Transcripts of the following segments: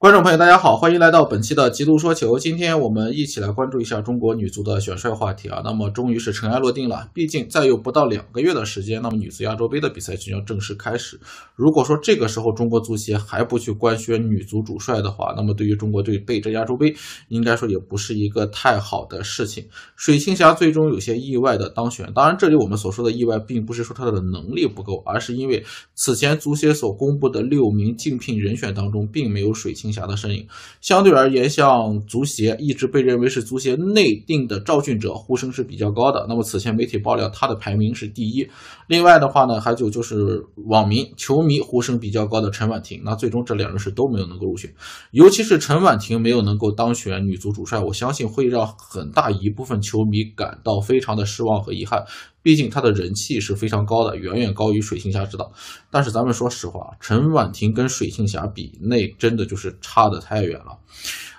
观众朋友，大家好，欢迎来到本期的《极度说球》。今天我们一起来关注一下中国女足的选帅话题啊。那么，终于是尘埃落定了，毕竟再有不到两个月的时间，那么女足亚洲杯的比赛就要正式开始。如果说这个时候中国足协还不去官宣女足主帅的话，那么对于中国队备战亚洲杯，应该说也不是一个太好的事情。水庆霞最终有些意外的当选，当然这里我们所说的意外，并不是说他的能力不够，而是因为此前足协所公布的六名竞聘人选当中，并没有水庆。霞的身影，相对而言，像足协一直被认为是足协内定的赵俊哲呼声是比较高的。那么此前媒体爆料他的排名是第一。另外的话呢，还有就是网民球迷呼声比较高的陈婉婷，那最终这两人是都没有能够入选。尤其是陈婉婷没有能够当选女足主帅，我相信会让很大一部分球迷感到非常的失望和遗憾。毕竟他的人气是非常高的，远远高于水星侠指导。但是咱们说实话，陈婉婷跟水星侠比，那真的就是差得太远了，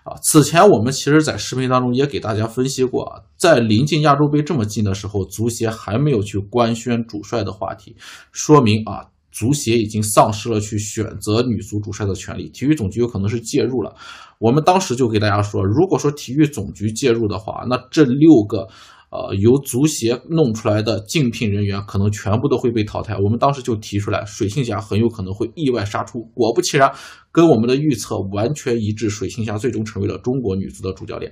啊！此前我们其实在视频当中也给大家分析过啊，在临近亚洲杯这么近的时候，足协还没有去官宣主帅的话题，说明啊，足协已经丧失了去选择女足主帅的权利，体育总局有可能是介入了。我们当时就给大家说，如果说体育总局介入的话，那这六个。呃，由足协弄出来的竞聘人员可能全部都会被淘汰。我们当时就提出来，水庆霞很有可能会意外杀出。果不其然，跟我们的预测完全一致，水庆霞最终成为了中国女足的主教练。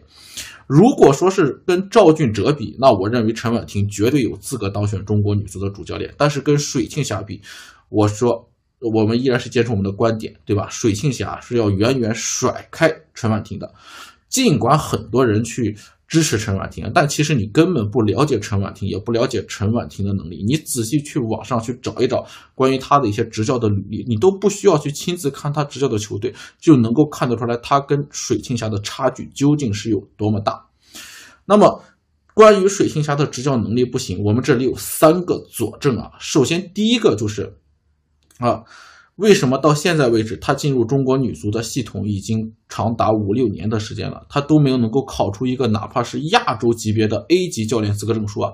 如果说是跟赵俊哲比，那我认为陈婉婷绝对有资格当选中国女足的主教练。但是跟水庆霞比，我说我们依然是坚持我们的观点，对吧？水庆霞是要远远甩开陈婉婷的，尽管很多人去。支持陈婉婷，但其实你根本不了解陈婉婷，也不了解陈婉婷的能力。你仔细去网上去找一找关于他的一些执教的履历，你都不需要去亲自看他执教的球队，就能够看得出来他跟水庆霞的差距究竟是有多么大。那么，关于水庆霞的执教能力不行，我们这里有三个佐证啊。首先，第一个就是啊。为什么到现在为止，他进入中国女足的系统已经长达五六年的时间了，他都没有能够考出一个哪怕是亚洲级别的 A 级教练资格证书啊？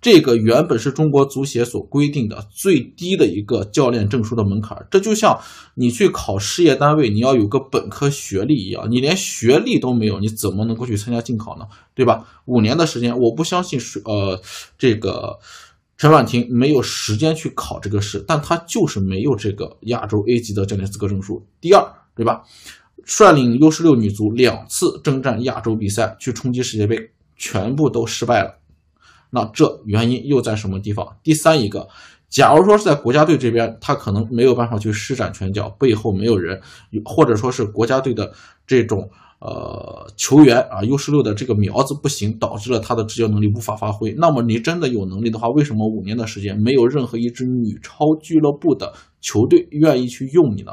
这个原本是中国足协所规定的最低的一个教练证书的门槛，这就像你去考事业单位，你要有个本科学历一样，你连学历都没有，你怎么能够去参加竞考呢？对吧？五年的时间，我不相信是呃这个。陈婉婷没有时间去考这个试，但她就是没有这个亚洲 A 级的教练资格证书。第二，对吧？率领 u 十6女足两次征战亚洲比赛，去冲击世界杯，全部都失败了。那这原因又在什么地方？第三，一个，假如说是在国家队这边，他可能没有办法去施展拳脚，背后没有人，或者说是国家队的这种。呃，球员啊，U 十六的这个苗子不行，导致了他的执教能力无法发挥。那么你真的有能力的话，为什么五年的时间没有任何一支女超俱乐部的球队愿意去用你呢？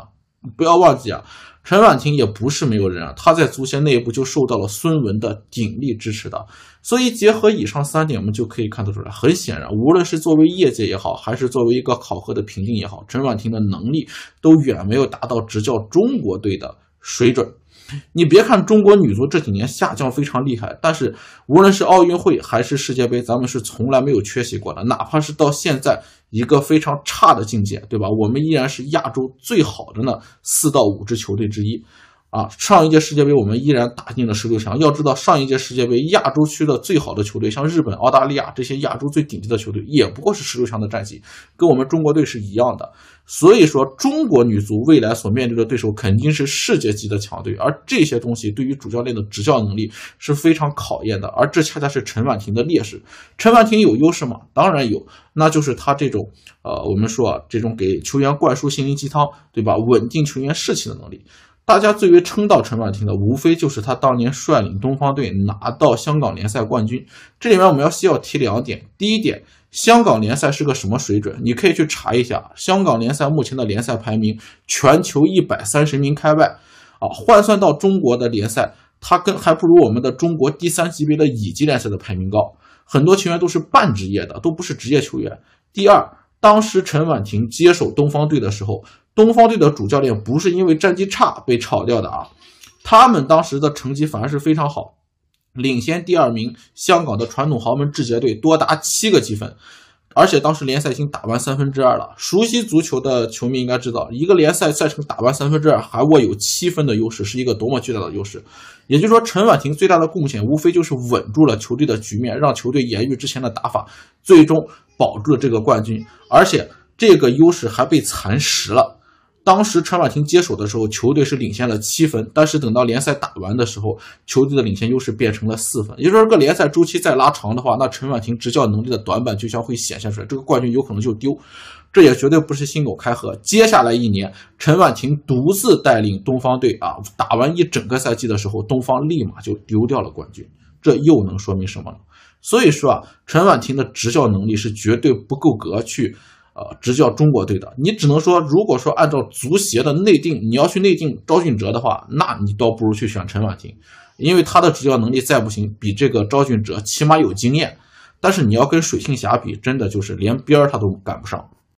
不要忘记啊，陈婉婷也不是没有人啊，她在足协内部就受到了孙文的鼎力支持的。所以结合以上三点，我们就可以看得出来，很显然，无论是作为业界也好，还是作为一个考核的评定也好，陈婉婷的能力都远没有达到执教中国队的。水准，你别看中国女足这几年下降非常厉害，但是无论是奥运会还是世界杯，咱们是从来没有缺席过的。哪怕是到现在一个非常差的境界，对吧？我们依然是亚洲最好的那四到五支球队之一。啊，上一届世界杯我们依然打进了十六强。要知道，上一届世界杯亚洲区的最好的球队，像日本、澳大利亚这些亚洲最顶级的球队，也不过是十六强的战绩，跟我们中国队是一样的。所以说，中国女足未来所面对的对手肯定是世界级的强队，而这些东西对于主教练的执教能力是非常考验的。而这恰恰是陈婉婷的劣势。陈婉婷有优势吗？当然有，那就是她这种，呃，我们说啊，这种给球员灌输心灵鸡汤，对吧？稳定球员士气的能力。大家最为称道陈婉婷的，无非就是他当年率领东方队拿到香港联赛冠军。这里面我们要需要提两点：第一点，香港联赛是个什么水准？你可以去查一下，香港联赛目前的联赛排名全球一百三十名开外啊，换算到中国的联赛，它跟还不如我们的中国第三级别的乙级联赛的排名高。很多球员都是半职业的，都不是职业球员。第二，当时陈婉婷接手东方队的时候。东方队的主教练不是因为战绩差被炒掉的啊，他们当时的成绩反而是非常好，领先第二名香港的传统豪门智杰队多达七个积分，而且当时联赛已经打完三分之二了。熟悉足球的球迷应该知道，一个联赛赛程打完三分之二还握有七分的优势，是一个多么巨大的优势。也就是说，陈婉婷最大的贡献无非就是稳住了球队的局面，让球队延续之前的打法，最终保住了这个冠军，而且这个优势还被蚕食了。当时陈婉婷接手的时候，球队是领先了七分，但是等到联赛打完的时候，球队的领先优势变成了四分。也就是说，个联赛周期再拉长的话，那陈婉婷执教能力的短板就将会显现出来，这个冠军有可能就丢。这也绝对不是信口开河。接下来一年，陈婉婷独自带领东方队啊，打完一整个赛季的时候，东方立马就丢掉了冠军，这又能说明什么？所以说啊，陈婉婷的执教能力是绝对不够格去。呃，执教中国队的，你只能说，如果说按照足协的内定，你要去内定招俊哲的话，那你倒不如去选陈婉婷，因为他的执教能力再不行，比这个招俊哲起码有经验。但是你要跟水庆霞比，真的就是连边儿他都赶不上。